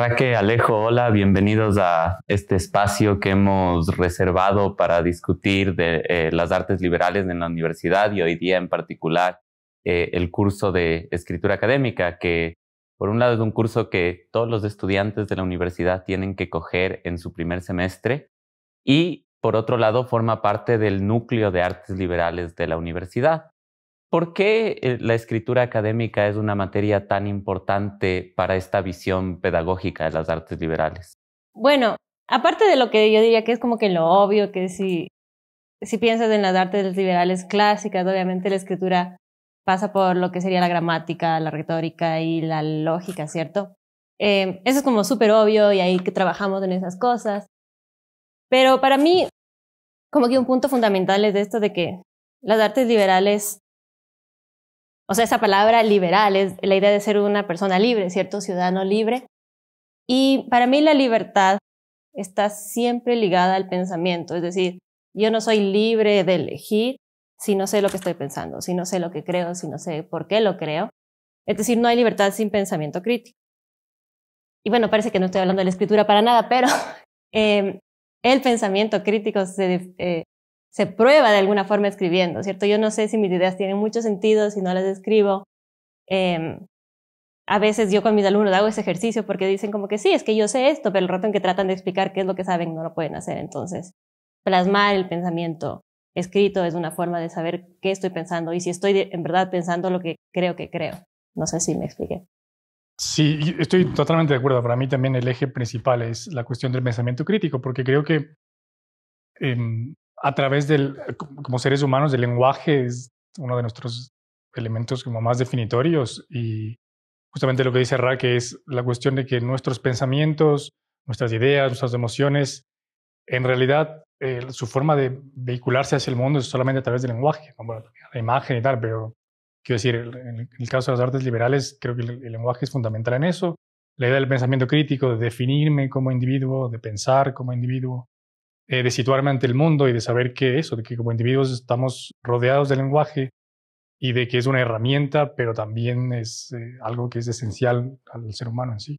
Raque, Alejo, hola, bienvenidos a este espacio que hemos reservado para discutir de eh, las artes liberales en la universidad y hoy día en particular eh, el curso de escritura académica, que por un lado es un curso que todos los estudiantes de la universidad tienen que coger en su primer semestre y por otro lado forma parte del núcleo de artes liberales de la universidad. ¿Por qué eh, la escritura académica es una materia tan importante para esta visión pedagógica de las artes liberales? Bueno, aparte de lo que yo diría que es como que lo obvio, que si, si piensas en las artes liberales clásicas, obviamente la escritura pasa por lo que sería la gramática, la retórica y la lógica, ¿cierto? Eh, eso es como súper obvio y ahí que trabajamos en esas cosas. Pero para mí, como que un punto fundamental es de esto de que las artes liberales o sea, esa palabra liberal es la idea de ser una persona libre, ¿cierto? Ciudadano libre. Y para mí la libertad está siempre ligada al pensamiento, es decir, yo no soy libre de elegir si no sé lo que estoy pensando, si no sé lo que creo, si no sé por qué lo creo. Es decir, no hay libertad sin pensamiento crítico. Y bueno, parece que no estoy hablando de la escritura para nada, pero em, el pensamiento crítico se, eh, se prueba de alguna forma escribiendo, ¿cierto? Yo no sé si mis ideas tienen mucho sentido, si no las escribo. Em, a veces yo con mis alumnos hago ese ejercicio porque dicen como que sí, es que yo sé esto, pero el rato en que tratan de explicar qué es lo que saben no lo pueden hacer. Entonces, plasmar el pensamiento escrito es una forma de saber qué estoy pensando y si estoy en verdad pensando lo que creo que creo. No sé si me expliqué. Sí, estoy totalmente de acuerdo. Para mí también el eje principal es la cuestión del pensamiento crítico, porque creo que em, a través del, eh, como seres humanos, el lenguaje es uno de nuestros elementos como más definitorios y justamente lo que dice Ra, que es la cuestión de que nuestros pensamientos, nuestras ideas, nuestras emociones, en realidad eh, su forma de vehicularse hacia el mundo es solamente a través del lenguaje, la, imagen y tal, pero quiero decir, en el caso de las artes liberales, creo que el lenguaje es fundamental en eso, la idea del pensamiento crítico, de definirme como individuo, de pensar como individuo, eh, de situarme ante el mundo y de saber que eso, de que como individuos estamos rodeados del lenguaje y de que es una herramienta, pero también es eh, algo que es esencial al ser humano en sí.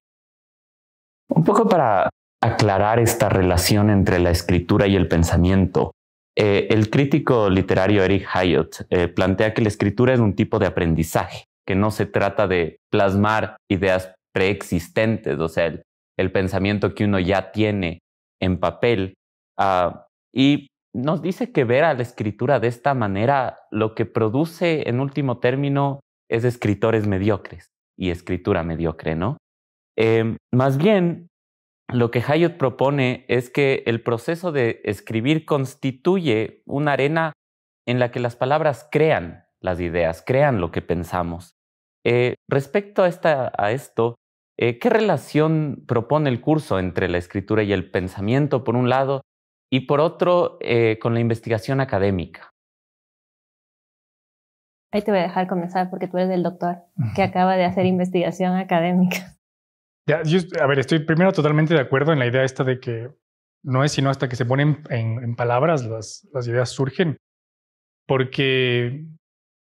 Un poco para aclarar esta relación entre la escritura y el pensamiento. Eh, el crítico literario Eric Hyatt plantea que la escritura es un tipo de aprendizaje, que no se trata de plasmar ideas preexistentes, o sea, el pensamiento que uno ya tiene en papel, Ah, y nos dice que ver a la escritura de esta manera lo que produce, en último término, es escritores mediocres y escritura mediocre, ¿no? Em, más bien, lo que Hayot propone es que el proceso de escribir constituye una arena en la que las palabras crean las ideas, crean lo que pensamos. Eh, respecto a, esto, eh, ¿qué relación propone el curso entre la escritura y el pensamiento, por un lado, y por otro, eh, con la investigación académica. Ahí te voy a dejar comenzar porque tú eres el doctor que acaba de hacer investigación académica. a ver, estoy primero totalmente de acuerdo en la idea esta de que no es sino hasta que se ponen en, palabras las ideas surgen, porque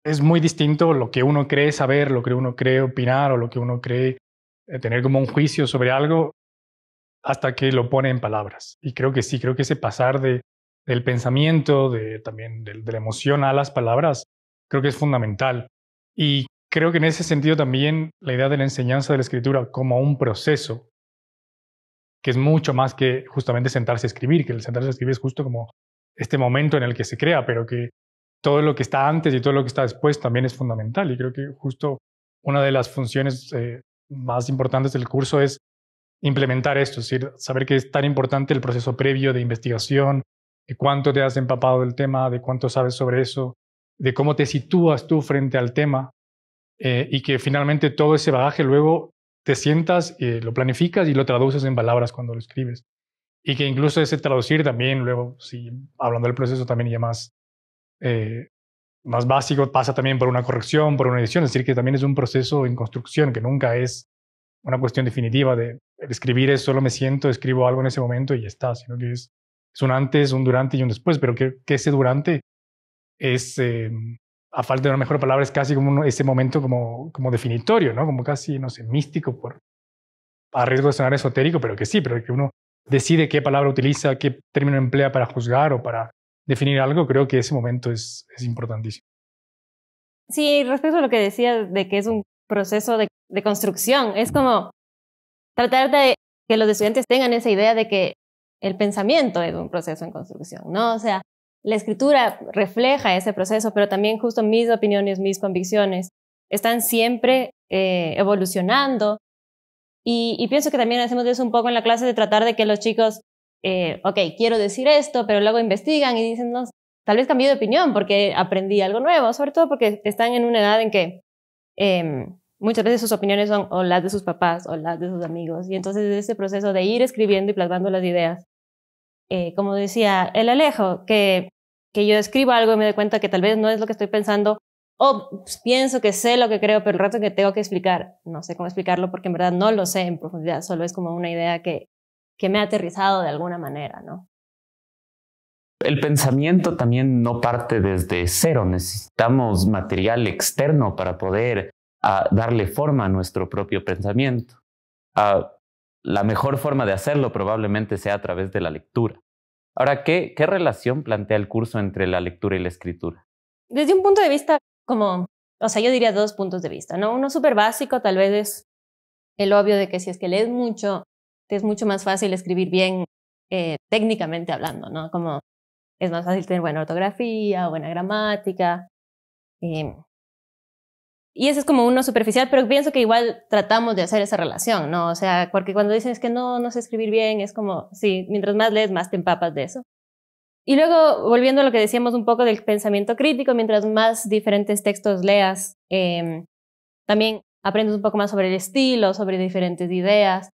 es muy distinto lo que uno cree saber, lo que uno cree opinar o lo que uno cree eh, tener como un juicio sobre algo hasta que lo pone en palabras. Y creo que sí, creo que ese pasar del pensamiento, de, también de, la emoción a las palabras, creo que es fundamental. Y creo que en ese sentido también la idea de la enseñanza de la escritura como un proceso, que es mucho más que justamente sentarse a escribir, que el sentarse a escribir es justo como este momento en el que se crea, pero que todo lo que está antes y todo lo que está después también es fundamental. Y creo que justo una de las funciones eh, más importantes del curso es implementar esto, es decir, saber que es tan importante el proceso previo de investigación, de cuánto te has empapado del tema, de cuánto sabes sobre eso, de cómo te sitúas tú frente al tema eh, y que finalmente todo ese bagaje luego te sientas, eh, lo planificas y lo traduces en palabras cuando lo escribes. Y que incluso ese traducir también, luego, si hablando del proceso también ya más, eh, más básico, pasa también por una corrección, por una edición, es decir, que también es un proceso en construcción, que nunca es una cuestión definitiva de escribir es solo me siento, escribo algo en ese momento y ya está, sino que es, es un antes, un durante y un después, pero que, ese durante es, em, a falta de una mejor palabra, es casi como ese momento como, como definitorio, ¿no? Como casi, no sé, místico, por, a riesgo de sonar esotérico, pero que sí, pero que uno decide qué palabra utiliza, qué término emplea para juzgar o para definir algo, creo que ese momento es, es importantísimo. Sí, respecto a lo que decía de que es un proceso de construcción, es como tratar de que los estudiantes tengan esa idea de que el pensamiento es un proceso en construcción, ¿no? O sea, la escritura refleja ese proceso, pero también justo mis opiniones, mis convicciones están siempre eh, evolucionando. Y, pienso que también hacemos eso un poco en la clase de tratar de que los chicos, eh, ok, quiero decir esto, pero luego investigan y dicen, no, tal vez cambié de opinión porque aprendí algo nuevo, sobre todo porque están en una edad en que em, muchas veces sus opiniones son o las de sus papás o las de sus amigos. Y entonces ese proceso de ir escribiendo y plasmando las ideas. Eh, como decía el Alejo, que, yo escribo algo y me doy cuenta que tal vez no es lo que estoy pensando o pienso que sé lo que creo, pero el rato que tengo que explicar, no sé cómo explicarlo porque en verdad no lo sé en profundidad, solo es como una idea que, me ha aterrizado de alguna manera, ¿no? El pensamiento también no parte desde cero, necesitamos material externo para poder a darle forma a nuestro propio pensamiento. la mejor forma de hacerlo probablemente sea a través de la lectura. Ahora, ¿qué, relación plantea el curso entre la lectura y la escritura? Desde un punto de vista como, o sea, yo diría dos puntos de vista, ¿no? Uno súper básico tal vez es el obvio de que si es que lees mucho, te es mucho más fácil escribir bien eh, técnicamente hablando, ¿no? Como es más fácil tener buena ortografía, buena gramática, eh, y ese es como uno superficial, pero pienso que igual tratamos de hacer esa relación, ¿no? O sea, porque cuando dicen es que no, no sé escribir bien, es como, sí, mientras más lees, más te empapas de eso. Y luego, volviendo a lo que decíamos un poco del pensamiento crítico, mientras más diferentes textos leas, em, también aprendes un poco más sobre el estilo, sobre diferentes ideas,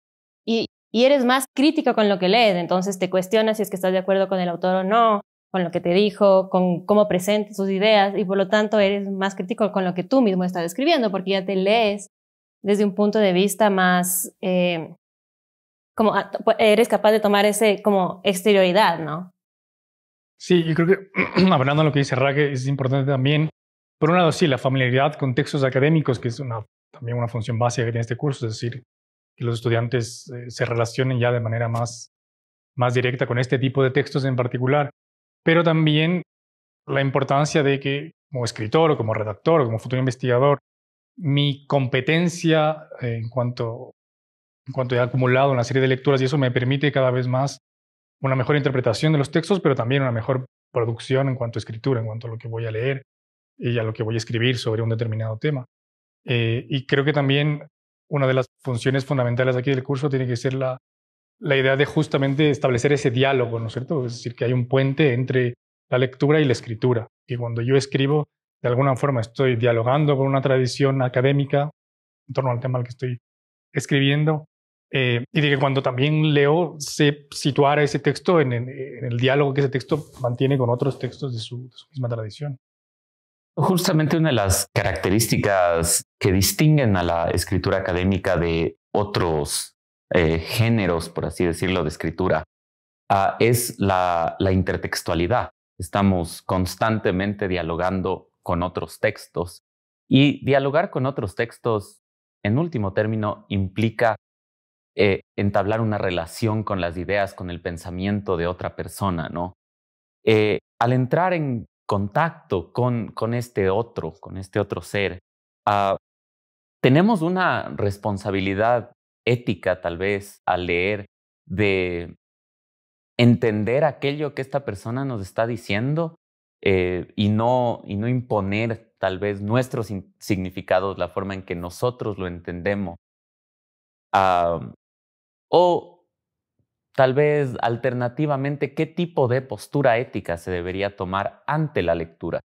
y, y eres más crítico con lo que lees, entonces te cuestionas si es que estás de acuerdo con el autor o no, con lo que te dijo, con cómo presenta sus ideas y por lo tanto eres más crítico con lo que tú mismo estás escribiendo porque ya te lees desde un punto de vista más, eh, como ah, pues, eres capaz de tomar ese como exterioridad, ¿no? Sí, yo creo que hablando de lo que dice Raque, es importante también, por un lado, sí, la familiaridad con textos académicos, que es también una función básica que tiene este curso, es decir, que los estudiantes eh, se relacionen ya de manera más directa con este tipo de textos en particular pero también la importancia de que como escritor o como redactor o como futuro investigador, mi competencia eh, en, cuanto, en cuanto he acumulado una serie de lecturas y eso me permite cada vez más una mejor interpretación de los textos, pero también una mejor producción en cuanto a escritura, en cuanto a lo que voy a leer y a lo que voy a escribir sobre un determinado tema. Eh, y creo que también una de las funciones fundamentales aquí del curso tiene que ser la la idea de justamente establecer ese diálogo, ¿no es cierto? Es decir, que hay un puente entre la lectura y la escritura. que cuando yo escribo, de alguna forma estoy dialogando con una tradición académica en torno al tema al que estoy escribiendo. Eh, y de que cuando también leo, se situar ese texto en, el diálogo que ese texto mantiene con otros textos de su, de su misma tradición. Justamente una de las características que distinguen a la escritura académica de otros eh, géneros, por así decirlo, de escritura, ah, es la, intertextualidad. Estamos constantemente dialogando con otros textos y dialogar con otros textos, en último término, implica eh, entablar una relación con las ideas, con el pensamiento de otra persona, ¿no? Eh, al entrar en contacto con, este otro, con este otro ser, ah, tenemos una responsabilidad ética tal vez al leer, de entender aquello que esta persona nos está diciendo eh, y, no, y no imponer tal vez nuestros significados, la forma en que nosotros lo entendemos. o tal vez alternativamente, ¿qué tipo de postura ética se debería tomar ante la lectura?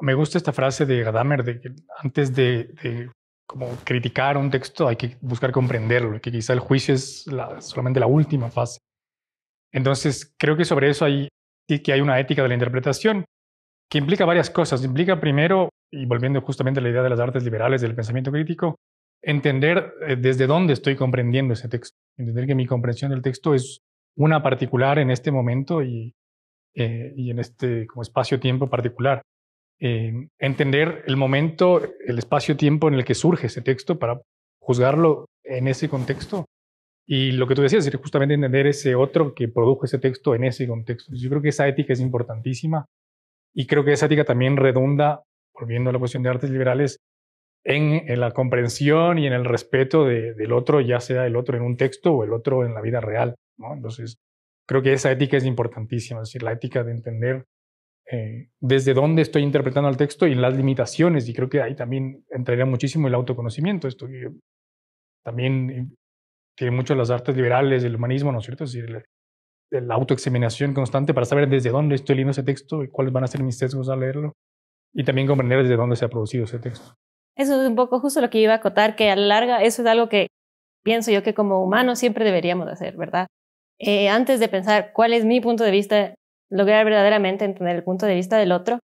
me gusta esta frase de Gadamer, de que antes de como criticar un texto, hay que buscar comprenderlo, que quizá el juicio es solamente la última fase. Entonces, creo que sobre eso hay, que hay una ética de la interpretación que implica varias cosas. Implica primero, y volviendo justamente a la idea de las artes liberales, del pensamiento crítico, entender eh, desde dónde estoy comprendiendo ese texto, entender que mi comprensión del texto es una particular en este momento y, eh, y en este como espacio-tiempo particular. Em, entender el momento, el espacio-tiempo en el que surge ese texto para juzgarlo en ese contexto. Y lo que tú decías, es justamente entender ese otro que produjo ese texto en ese contexto. Yo creo que esa ética es importantísima y creo que esa ética también redunda, volviendo a la cuestión de artes liberales, en, la comprensión y en el respeto del otro, ya sea el otro en un texto o el otro en la vida real. Entonces, creo que esa ética es importantísima, es decir, la ética de entender eh, desde dónde estoy interpretando el texto y las limitaciones. Y creo que ahí también entraría muchísimo el autoconocimiento. Esto también eh, tiene mucho las artes liberales, el humanismo, ¿no es cierto? Es decir, la autoexaminación constante para saber desde dónde estoy leyendo ese texto y cuáles van a ser mis sesgos al leerlo. Y también comprender desde dónde se ha producido ese texto. Eso es un poco justo lo que iba a acotar, que a la larga eso es algo que pienso yo que como humanos siempre deberíamos hacer, ¿verdad? Eh, antes de pensar cuál es mi punto de vista, lograr verdaderamente entender el punto de vista del otro.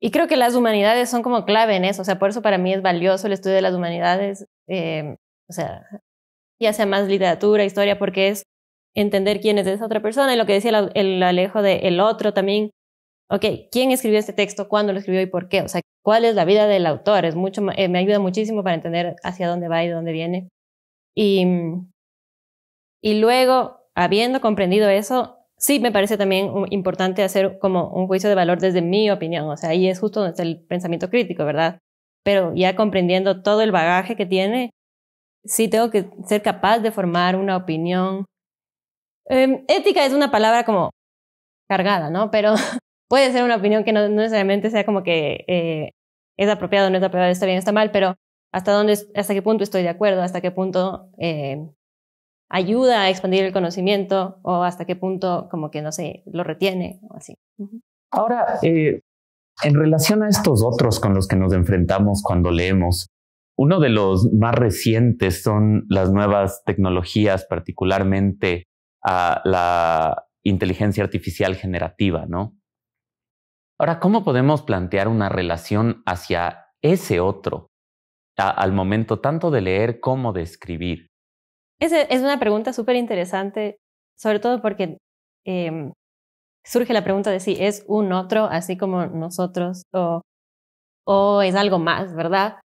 Y creo que las humanidades son como clave en eso, o sea, por eso para mí es valioso el estudio de las humanidades, eh, o sea, ya sea más literatura, historia, porque es entender quién es esa otra persona y lo que decía el, Alejo de el otro también, ok, ¿quién escribió este texto? ¿Cuándo lo escribió y por qué? O sea, ¿cuál es la vida del autor? Es mucho, eh, me ayuda muchísimo para entender hacia dónde va y dónde viene. Y, y luego, habiendo comprendido eso, sí me parece también importante hacer como un juicio de valor desde mi opinión, o sea, ahí es justo donde está el pensamiento crítico, ¿verdad? Pero ya comprendiendo todo el bagaje que tiene, sí tengo que ser capaz de formar una opinión. Em, ética es una palabra como cargada, ¿no? Pero puede ser una opinión que no, necesariamente sea como que eh, es apropiado, no es apropiado, está bien, está mal, pero hasta dónde, hasta qué punto estoy de acuerdo, hasta qué punto eh, ayuda a expandir el conocimiento o hasta qué punto como que no se lo retiene o así. Ahora, eh, en relación a estos otros con los que nos enfrentamos cuando leemos, uno de los más recientes son las nuevas tecnologías, particularmente a la inteligencia artificial generativa, ¿no? Ahora, ¿cómo podemos plantear una relación hacia ese otro al momento tanto de leer como de escribir? Es, es una pregunta súper interesante, sobre todo porque em, surge la pregunta de si es un otro, así como nosotros, o, o es algo más, ¿verdad?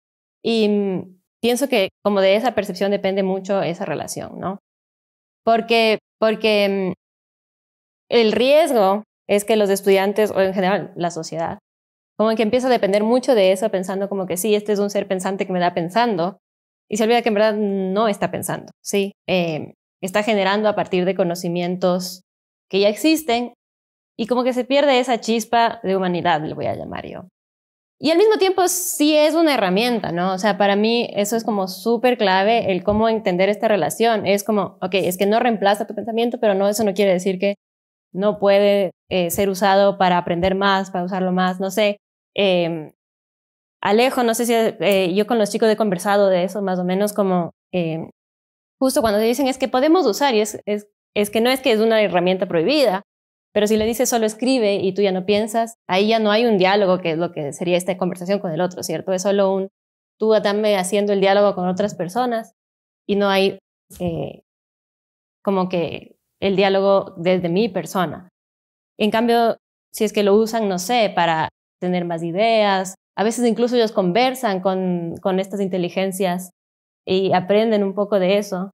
Y mm, pienso que como de esa percepción depende mucho esa relación, ¿no? Porque, porque mm, el riesgo es que los estudiantes, o en general la sociedad, como que empieza a depender mucho de eso, pensando como que sí, este es un ser pensante que me da pensando, y se olvida que en verdad no está pensando, ¿sí? Em, está generando a partir de conocimientos que ya existen y como que se pierde esa chispa de humanidad, le voy a llamar yo. Y al mismo tiempo sí es una herramienta, ¿no? O sea, para mí eso es como súper clave, el cómo entender esta relación. Es como, ok, es que no reemplaza tu pensamiento, pero no, eso no quiere decir que no puede eh, ser usado para aprender más, para usarlo más, no sé. Eh, Alejo, no sé si eh, yo con los chicos he conversado de eso, más o menos como eh, justo cuando te dicen es que podemos usar y es, es, es que no es que es una herramienta prohibida, pero si le dices solo escribe y tú ya no piensas, ahí ya no hay un diálogo que es lo que sería esta conversación con el otro, ¿cierto? Es solo un tú dame haciendo el diálogo con otras personas y no hay eh, como que el diálogo desde mi persona. En cambio, si es que lo usan, no sé, para tener más ideas, a veces incluso ellos conversan con, estas inteligencias y aprenden un poco de eso.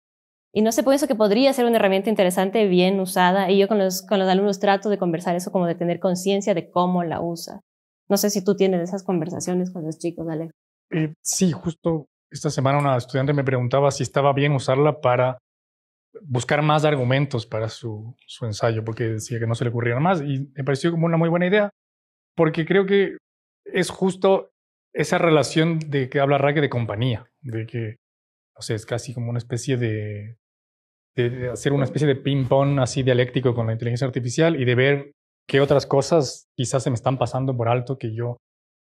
Y no sé, pues, eso que podría ser una herramienta interesante, bien usada, y yo con los, con alumnos trato de conversar eso, como de tener conciencia de cómo la usa. No sé si tú tienes esas conversaciones con los chicos, Alex. Eh, sí, justo esta semana una estudiante me preguntaba si estaba bien usarla para buscar más argumentos para su, ensayo, porque decía que no se le ocurrieron más, y me pareció como una muy buena idea, porque creo que es justo esa relación de que habla Raque de compañía, de que, o sea, es casi como una especie de, de hacer una especie de ping-pong así dialéctico con la inteligencia artificial y de ver qué otras cosas quizás se me están pasando por alto que yo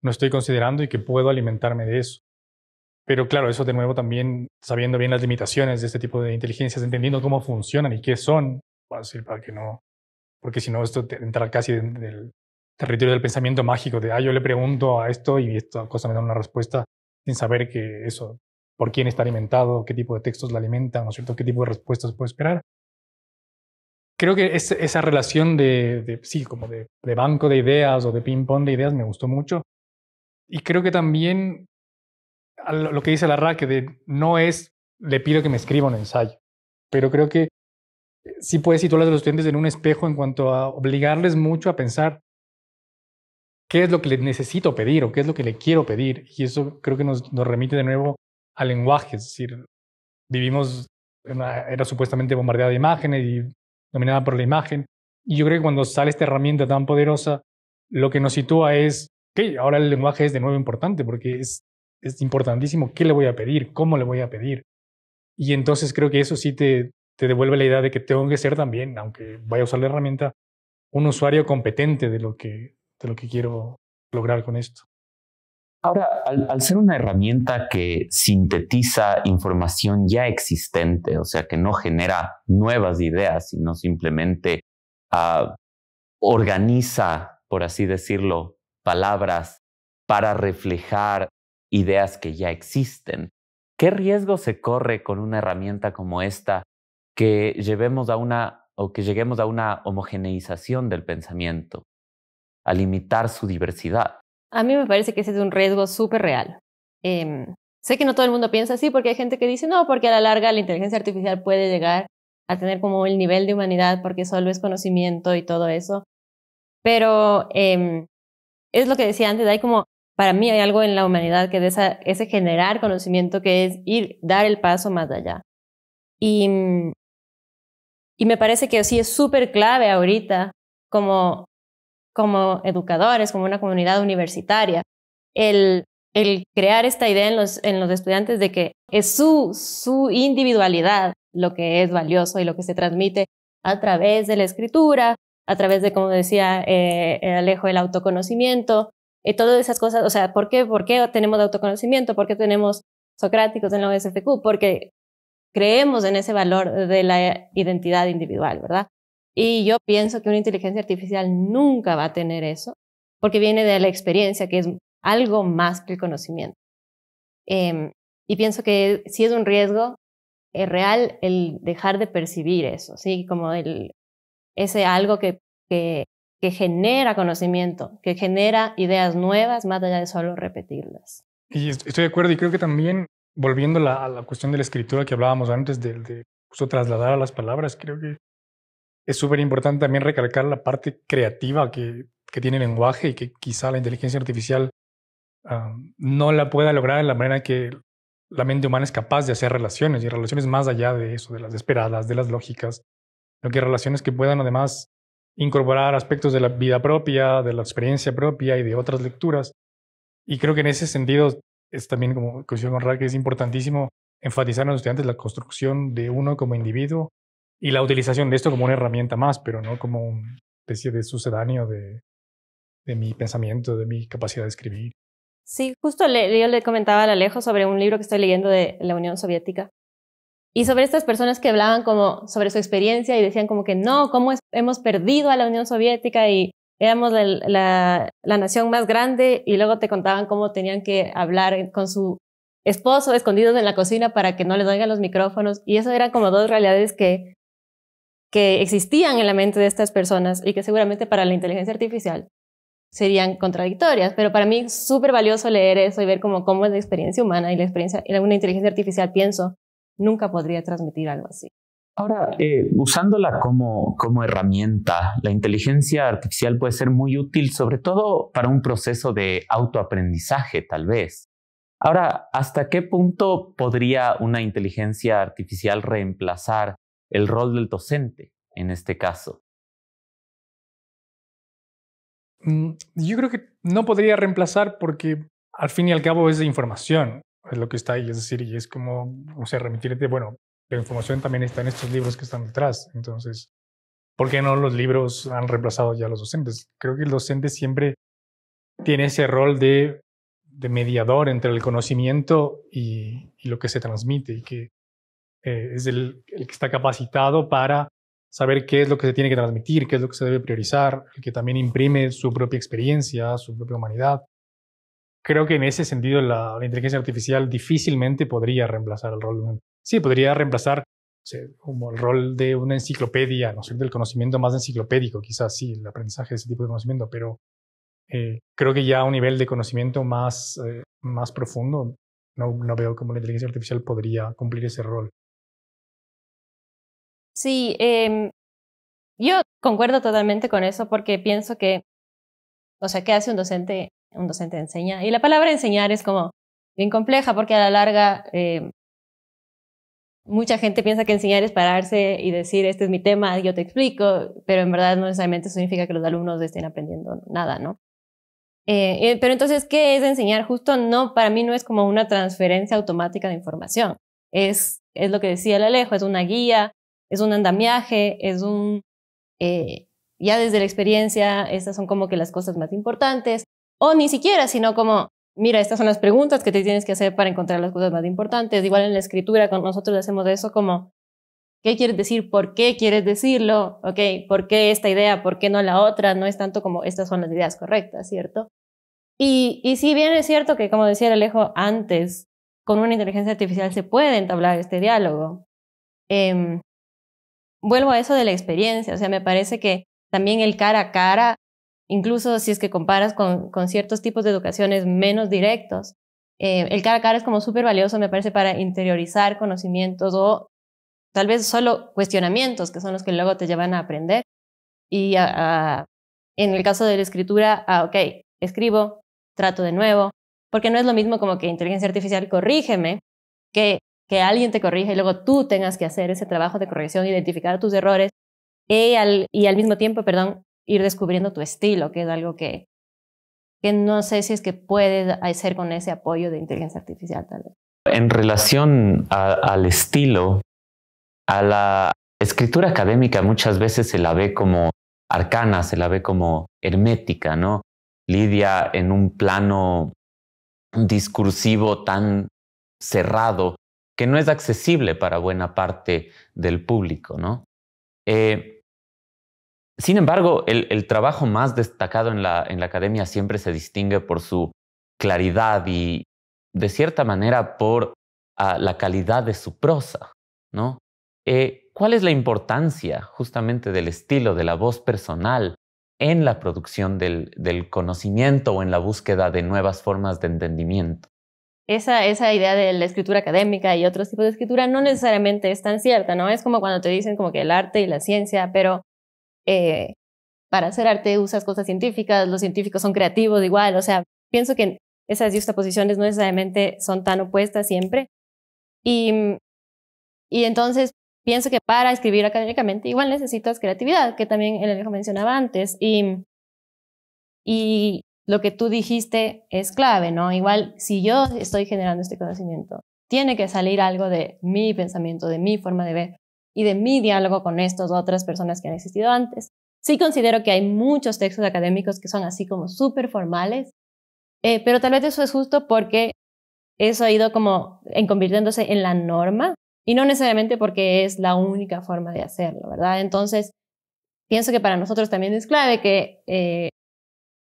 no estoy considerando y que puedo alimentarme de eso. Pero claro, eso de nuevo también sabiendo bien las limitaciones de este tipo de inteligencias, entendiendo cómo funcionan y qué son, para, decir, para que no, porque si no esto entra casi en del, territorio del pensamiento mágico, de, ah, yo le pregunto a esto y esta cosa me da una respuesta sin saber que eso, por quién está alimentado, qué tipo de textos la alimentan, ¿no cierto? ¿Qué tipo de respuestas puedo esperar? Creo que esa relación de, sí, como de, banco de ideas o de ping-pong de ideas me gustó mucho. Y creo que también lo que dice que de no es le pido que me escriba un ensayo, pero creo que eh, sí puede situar a los estudiantes en un espejo en cuanto a obligarles mucho a pensar qué es lo que le necesito pedir o qué es lo que le quiero pedir. Y eso creo que nos, remite de nuevo al lenguaje, es decir, vivimos en una era supuestamente bombardeada de imágenes y dominada por la imagen. Y yo creo que cuando sale esta herramienta tan poderosa, lo que nos sitúa es, que ahora el lenguaje es de nuevo importante porque es, importantísimo qué le voy a pedir, cómo le voy a pedir. Y entonces creo que eso sí te devuelve la idea de que tengo que ser también, aunque vaya a usar la herramienta, un usuario competente de lo que, de lo que quiero lograr con esto. Ahora, al, ser una herramienta que sintetiza información ya existente, o sea, que no genera nuevas ideas, sino simplemente ah, organiza, por así decirlo, palabras para reflejar ideas que ya existen. ¿Qué riesgo se corre con una herramienta como esta que llevemos a una o que lleguemos a una homogeneización del pensamiento? a limitar su diversidad. A mí me parece que ese es un riesgo súper real. Em, sé que no todo el mundo piensa así porque hay gente que dice, no, porque a la larga la inteligencia artificial puede llegar a tener como el nivel de humanidad porque solo es conocimiento y todo eso. Pero em, es lo que decía antes, hay como, para mí hay algo en la humanidad que es ese generar conocimiento que es ir, dar el paso más allá. Y, y me parece que sí es súper clave ahorita como como educadores, como una comunidad universitaria, el, crear esta idea en los, estudiantes de que es su, individualidad lo que es valioso y lo que se transmite a través de la escritura, a través de, como decía eh, Alejo, el autoconocimiento, eh, todas esas cosas, o sea, ¿por qué, ¿por qué tenemos autoconocimiento? ¿Por qué tenemos socráticos en la OSFQ? Porque creemos en ese valor de la identidad individual, ¿verdad? Y yo pienso que una inteligencia artificial nunca va a tener eso, porque viene de la experiencia, que es algo más que el conocimiento. Em, y pienso que si es un riesgo es eh, real el dejar de percibir eso, ¿sí? Como el, ese algo que, que, genera conocimiento, que genera ideas nuevas, más allá de solo repetirlas. Y estoy de acuerdo, y creo que también, volviendo a la cuestión de la escritura que hablábamos antes, de, de justo trasladar a las palabras, creo que es súper importante también recalcar la parte creativa que, tiene el lenguaje y que quizá la inteligencia artificial no la pueda lograr en la manera que la mente humana es capaz de hacer relaciones y relaciones más allá de eso, de las esperadas, de las lógicas, lo que relaciones que puedan además incorporar aspectos de la vida propia, de la experiencia propia y de otras lecturas. Y creo que en ese sentido es también, como coincido que es importantísimo enfatizar en los estudiantes la construcción de uno como individuo y la utilización de esto como una herramienta más, pero no como una especie de sucedáneo de, de mi pensamiento, de mi capacidad de escribir. Sí, justo le, yo le comentaba a Alejo sobre un libro que estoy leyendo de la Unión Soviética y sobre estas personas que hablaban como sobre su experiencia y decían como que no, cómo hemos perdido a la Unión Soviética y éramos la, nación más grande y luego te contaban cómo tenían que hablar con su esposo escondidos en la cocina para que no les oigan los micrófonos y eso eran como dos realidades que que existían en la mente de estas personas y que seguramente para la inteligencia artificial serían contradictorias, pero para mí es súper valioso leer eso y ver cómo, cómo es la experiencia humana y la experiencia, en una inteligencia artificial, pienso, nunca podría transmitir algo así. Ahora, eh, usándola como, como herramienta, la inteligencia artificial puede ser muy útil, sobre todo para un proceso de autoaprendizaje, tal vez. Ahora, ¿hasta qué punto podría una inteligencia artificial reemplazar el rol del docente en este caso? Mm, yo creo que no podría reemplazar porque al fin y al cabo es información, es lo que está ahí, es decir, y es como, o sea, remitirte, bueno, la información también está en estos libros que están detrás, entonces, ¿por qué no los libros han reemplazado ya a los docentes? Creo que el docente siempre tiene ese rol de, mediador entre el conocimiento y, lo que se transmite, y que eh, es el, que está capacitado para saber qué es lo que se tiene que transmitir, qué es lo que se debe priorizar, el que también imprime su propia experiencia, su propia humanidad. Creo que en ese sentido la, inteligencia artificial difícilmente podría reemplazar el rol. Sí, podría reemplazar como el rol de una enciclopedia, ¿no sé, del conocimiento más enciclopédico, quizás sí, el aprendizaje de ese tipo de conocimiento, pero eh, creo que ya a un nivel de conocimiento más, eh, más profundo, no, no veo cómo la inteligencia artificial podría cumplir ese rol. Sí, em, yo concuerdo totalmente con eso porque pienso que, o sea, ¿qué hace un docente? Un docente enseña. Y la palabra enseñar es como bien compleja porque a la larga em, mucha gente piensa que enseñar es pararse y decir, este es mi tema, yo te explico, pero en verdad no necesariamente significa que los alumnos estén aprendiendo nada, ¿no? Eh, eh, pero entonces, ¿qué es enseñar? Justo no, para mí no es como una transferencia automática de información. Es, es lo que decía el Alejo, es una guía, es un andamiaje, es un... Eh, ya desde la experiencia, estas son como que las cosas más importantes, o ni siquiera, sino como, mira, estas son las preguntas que te tienes que hacer para encontrar las cosas más importantes. Igual en la escritura, con nosotros hacemos eso como, ¿qué quieres decir? ¿Por qué quieres decirlo? okay ¿Por qué esta idea? ¿Por qué no la otra? No es tanto como, estas son las ideas correctas, ¿cierto? Y, si bien es cierto que, como decía Alejo antes, con una inteligencia artificial se puede entablar este diálogo, em, vuelvo a eso de la experiencia, o sea, me parece que también el cara a cara, incluso si es que comparas con, con ciertos tipos de educaciones menos directos, eh, el cara a cara es como súper valioso, me parece, para interiorizar conocimientos o tal vez solo cuestionamientos, que son los que luego te llevan a aprender. Y en el caso de la escritura, a, ah, ok, escribo, trato de nuevo, porque no es lo mismo como que inteligencia artificial corrígeme, que que alguien te corrija y luego tú tengas que hacer ese trabajo de corrección, identificar tus errores eh, y al, mismo tiempo, perdón, ir descubriendo tu estilo, que es algo que, no sé si es que puedes hacer con ese apoyo de inteligencia artificial tal vez. En relación al estilo, a la escritura académica muchas veces se la ve como arcana, se la ve como hermética, ¿no? Lidia en un plano discursivo tan cerrado que no es accesible para buena parte del público. Eh, sin embargo, el, trabajo más destacado en la, academia siempre se distingue por su claridad y, de cierta manera, por ah, la calidad de su prosa. ¿no? Eh, ¿Cuál es la importancia justamente del estilo, de la voz personal en la producción del conocimiento o en la búsqueda de nuevas formas de entendimiento? esa, esa idea de la escritura académica y otros tipos de escritura no necesariamente es tan cierta, ¿no? Es como cuando te dicen como que el arte y la ciencia, pero eh, para hacer arte usas cosas científicas, los científicos son creativos igual, o sea, pienso que esas justaposiciones no necesariamente son tan opuestas siempre. Y, y entonces pienso que para escribir académicamente igual necesitas creatividad, que también el mencionaba antes. Y, y lo que tú dijiste es clave, ¿no? Igual, si yo estoy generando este conocimiento, tiene que salir algo de mi pensamiento, de mi forma de ver y de mi diálogo con estas otras personas que han existido antes. Sí considero que hay muchos textos académicos que son así como súper formales, eh, pero tal vez eso es justo porque eso ha ido como en convirtiéndose en la norma y no necesariamente porque es la única forma de hacerlo, ¿verdad? Entonces, pienso que para nosotros también es clave que eh,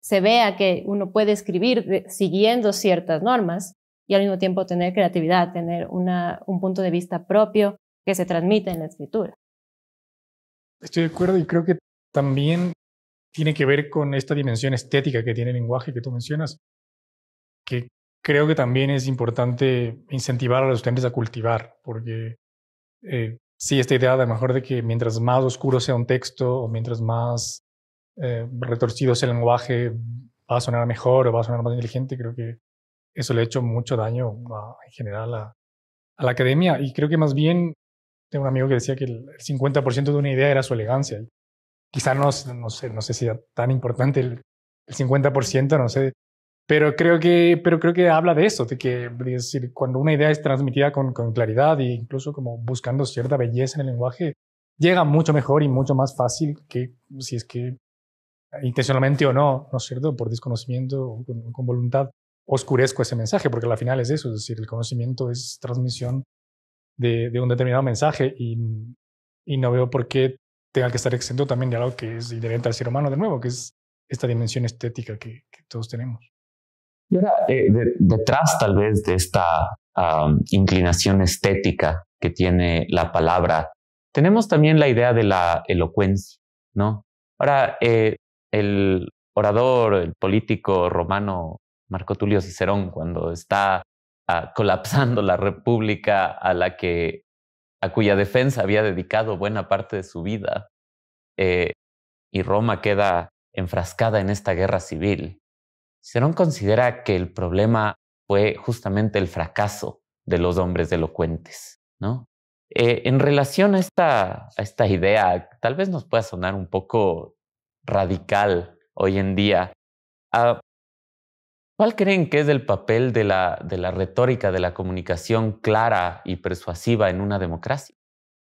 se vea que uno puede escribir siguiendo ciertas normas y al mismo tiempo tener creatividad, tener un punto de vista propio que se transmite en la escritura. Estoy de acuerdo y creo que también tiene que ver con esta dimensión estética que tiene el lenguaje que tú mencionas, que creo que también es importante incentivar a los estudiantes a cultivar, porque eh, sí, esta idea a mejor de que mientras más oscuro sea un texto o mientras más eh, retorcidos el lenguaje va a sonar mejor o va a sonar más inteligente, creo que eso le ha hecho mucho daño en general a, la academia. Y creo que más bien, tengo un amigo que decía que el 50% de una idea era su elegancia. Quizá no, no, sé, no sé si era tan importante el, 50%, no sé. Pero creo, que, pero creo que habla de eso, de que decir, cuando una idea es transmitida con, con claridad e incluso como buscando cierta belleza en el lenguaje, llega mucho mejor y mucho más fácil que si es que intencionalmente o no, ¿no es cierto?, por desconocimiento o con, voluntad, oscurezco ese mensaje, porque al final es eso, es decir, el conocimiento es transmisión de, un determinado mensaje y, no veo por qué tenga que estar exento también de algo que es inherente al ser humano de nuevo, que es esta dimensión estética que, todos tenemos. Y ahora, eh, detrás tal vez de esta inclinación estética que tiene la palabra, tenemos también la idea de la elocuencia, ¿no? Ahora, eh, el orador, el político romano Marco Tulio Cicerón, cuando está ah, colapsando la república a la que a cuya defensa había dedicado buena parte de su vida, eh, y Roma queda enfrascada en esta guerra civil. Cicerón considera que el problema fue justamente el fracaso de los hombres elocuentes, ¿no? Eh, en relación a esta idea, tal vez nos pueda sonar un poco radical hoy en día. Ah, ¿Cuál creen que es el papel de la, de la retórica, de la comunicación clara y persuasiva en una democracia?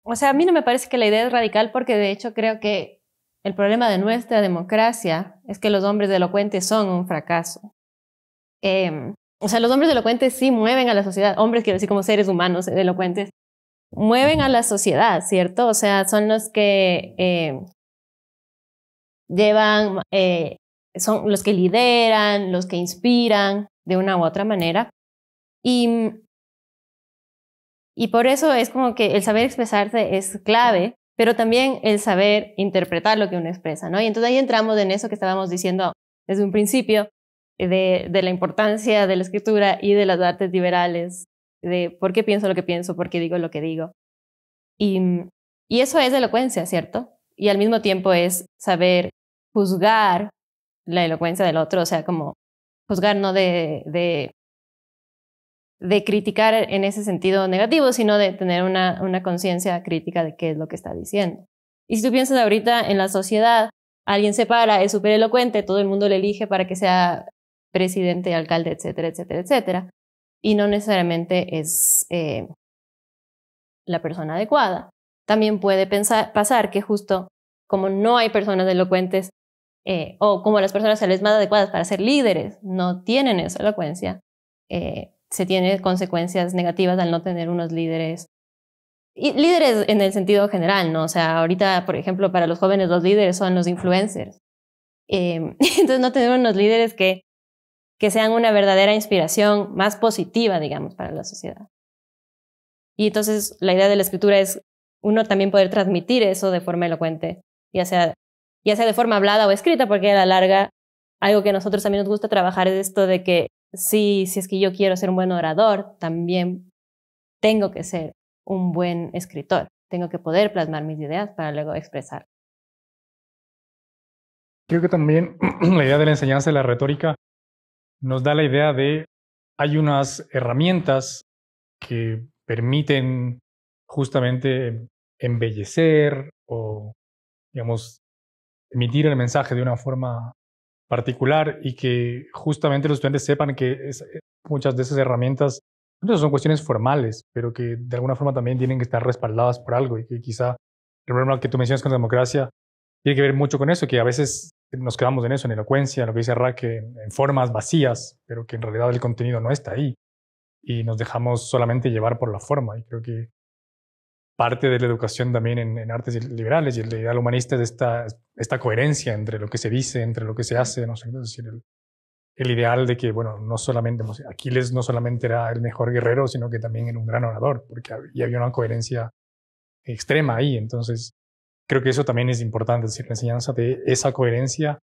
O sea, a mí no me parece que la idea es radical porque de hecho creo que el problema de nuestra democracia es que los hombres elocuentes son un fracaso. Em, o sea, los hombres delocuentes sí mueven a la sociedad, hombres quiero decir como seres humanos elocuentes, mueven a la sociedad, ¿cierto? O sea, son los que em, llevan, eh, son los que lideran, los que inspiran de una u otra manera. Y, mm, y por eso es como que el saber expresarse es clave, pero también el saber interpretar lo que uno expresa, ¿no? Y entonces ahí entramos en eso que estábamos diciendo desde un principio, eh, de, de, la importancia de la escritura y de las artes liberales, de por qué pienso lo que pienso, por qué digo lo que digo. Y, mm, y eso es elocuencia, ¿cierto? y al mismo tiempo es saber juzgar la elocuencia del otro, o sea, como juzgar no de, de, de criticar en ese sentido negativo, sino de tener una, una conciencia crítica de qué es lo que está diciendo. Y si tú piensas ahorita en la sociedad, alguien se para, es súper elocuente, todo el mundo le elige para que sea presidente, alcalde, etcétera, etcétera, etcétera. Y no necesariamente es eh, la persona adecuada. También puede pasar que justo como no hay personas elocuentes eh, o como las personas a más adecuadas para ser líderes no tienen esa elocuencia, eh, se tienen consecuencias negativas al no tener unos líderes. Y líderes en el sentido general, ¿no? O sea, ahorita, por ejemplo, para los jóvenes los líderes son los influencers. Em, entonces, no tener unos líderes que, que sean una verdadera inspiración más positiva, digamos, para la sociedad. Y entonces, la idea de la escritura es uno también poder transmitir eso de forma elocuente, ya sea, sea de forma hablada o escrita, porque a la larga algo que a nosotros también nos gusta trabajar es esto de que sí, si es que yo quiero ser un buen orador, también tengo que ser un buen escritor, tengo que poder plasmar mis ideas para luego expresar. Creo que también la idea de la enseñanza de la retórica nos da la idea de hay unas herramientas que permiten justamente embellecer o, digamos, emitir el mensaje de una forma particular y que justamente los estudiantes sepan que eh, muchas de esas herramientas no son cuestiones formales, pero que de alguna forma también tienen que estar respaldadas por algo y que quizá el problema que tú mencionas con la democracia tiene que ver mucho con eso, que a veces nos quedamos en eso, en elocuencia, en lo que dice que en formas vacías, pero que en realidad el contenido no está ahí y nos dejamos solamente llevar por la forma. Y creo que parte de la educación también en, artes liberales y el ideal humanista es esta, esta coherencia entre lo que se dice, entre lo que se hace, ¿no? es decir, el, ideal de que, bueno, no solamente, Aquiles no solamente era el mejor guerrero, sino que también era un gran orador, porque había, había una coherencia extrema ahí. Entonces, creo que eso también es importante, es decir, la enseñanza de esa coherencia,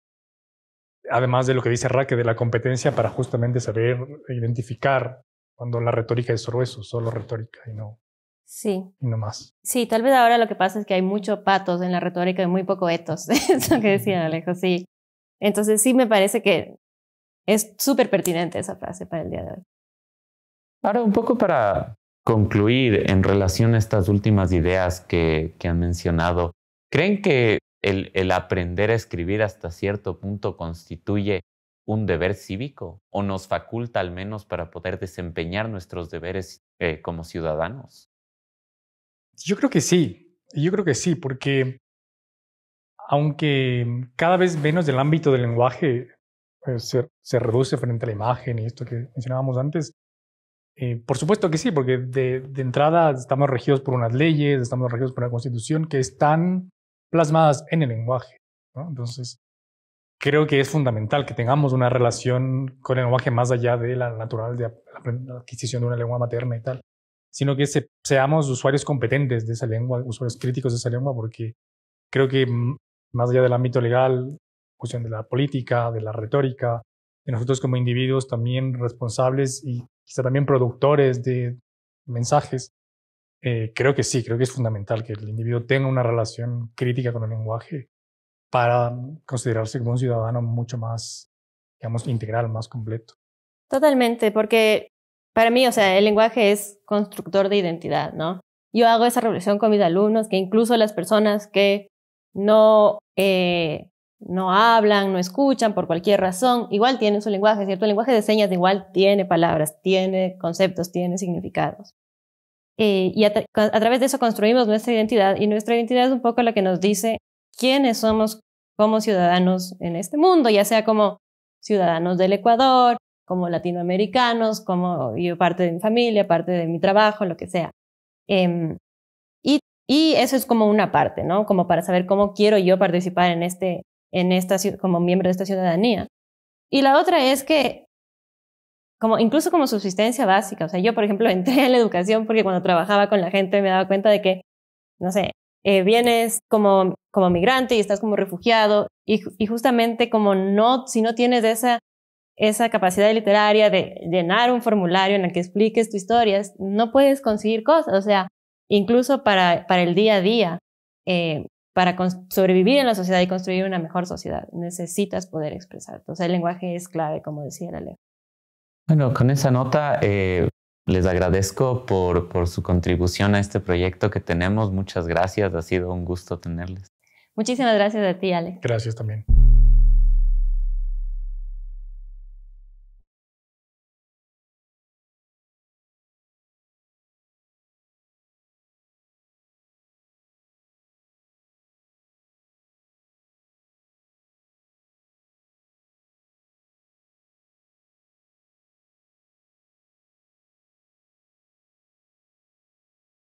además de lo que dice Raque, de la competencia para justamente saber identificar cuando la retórica es solo eso, solo retórica y no Sí. Y no más. Sí, tal vez ahora lo que pasa es que hay mucho patos en la retórica y muy poco etos, eso que decía Alejo, sí. Entonces sí me parece que es súper pertinente esa frase para el día de hoy. Ahora un poco para concluir en relación a estas últimas ideas que, han mencionado, ¿creen que el, aprender a escribir hasta cierto punto constituye un deber cívico o nos faculta al menos para poder desempeñar nuestros deberes eh, como ciudadanos? Yo creo que sí, yo creo que sí, porque aunque cada vez menos del ámbito del lenguaje eh, se, reduce frente a la imagen y esto que mencionábamos antes, eh, por supuesto que sí, porque de, entrada estamos regidos por unas leyes, estamos regidos por una constitución que están plasmadas en el lenguaje. Entonces, creo que es fundamental que tengamos una relación con el lenguaje más allá de la natural, de la adquisición de una lengua materna y tal sino que se, seamos usuarios competentes de esa lengua, usuarios críticos de esa lengua, porque creo que mm, más allá del ámbito legal, cuestión de la política, de la retórica, de nosotros como individuos también responsables y quizá también productores de mensajes, eh, creo que sí, creo que es fundamental que el individuo tenga una relación crítica con el lenguaje para considerarse como un ciudadano mucho más, digamos, integral, más completo. Totalmente, porque para mí, o sea, el lenguaje es constructor de identidad, ¿no? Yo hago esa reflexión con mis alumnos, que incluso las personas que no, eh, no hablan, no escuchan por cualquier razón, igual tienen su lenguaje, ¿cierto? El lenguaje de señas igual tiene palabras, tiene conceptos, tiene significados. Eh, y a, a través de eso construimos nuestra identidad y nuestra identidad es un poco la que nos dice quiénes somos como ciudadanos en este mundo, ya sea como ciudadanos del Ecuador, como latinoamericanos, como yo parte de mi familia, parte de mi trabajo, lo que sea. Em, y, y, eso es como una parte, ¿no? Como para saber cómo quiero yo participar en este, en esta, como miembro de esta ciudadanía. Y la otra es que, como, incluso como subsistencia básica, o sea, yo, por ejemplo, entré en la educación porque cuando trabajaba con la gente me daba cuenta de que, no sé, eh, vienes como, como migrante y estás como refugiado y, y justamente como no, si no tienes esa esa capacidad literaria de llenar un formulario en el que expliques tu historia, no puedes conseguir cosas, o sea, incluso para, para el día a día, eh, para sobrevivir en la sociedad y construir una mejor sociedad, necesitas poder expresarte. O sea, el lenguaje es clave, como decía la Bueno, con esa nota eh, les agradezco por, por su contribución a este proyecto que tenemos. Muchas gracias, ha sido un gusto tenerles. Muchísimas gracias a ti, Ale. Gracias también.